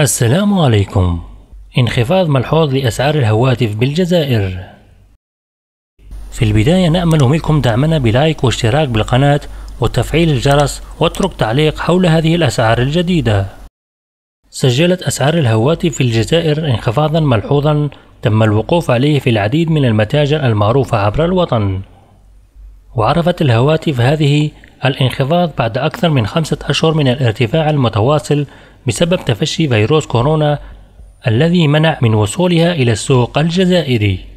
السلام عليكم انخفاض ملحوظ لأسعار الهواتف بالجزائر في البداية نأمل منكم دعمنا بلايك واشتراك بالقناة وتفعيل الجرس واترك تعليق حول هذه الأسعار الجديدة سجلت أسعار الهواتف في الجزائر انخفاضا ملحوظا تم الوقوف عليه في العديد من المتاجر المعروفة عبر الوطن وعرفت الهواتف هذه الانخفاض بعد أكثر من خمسة أشهر من الارتفاع المتواصل بسبب تفشي فيروس كورونا الذي منع من وصولها إلى السوق الجزائري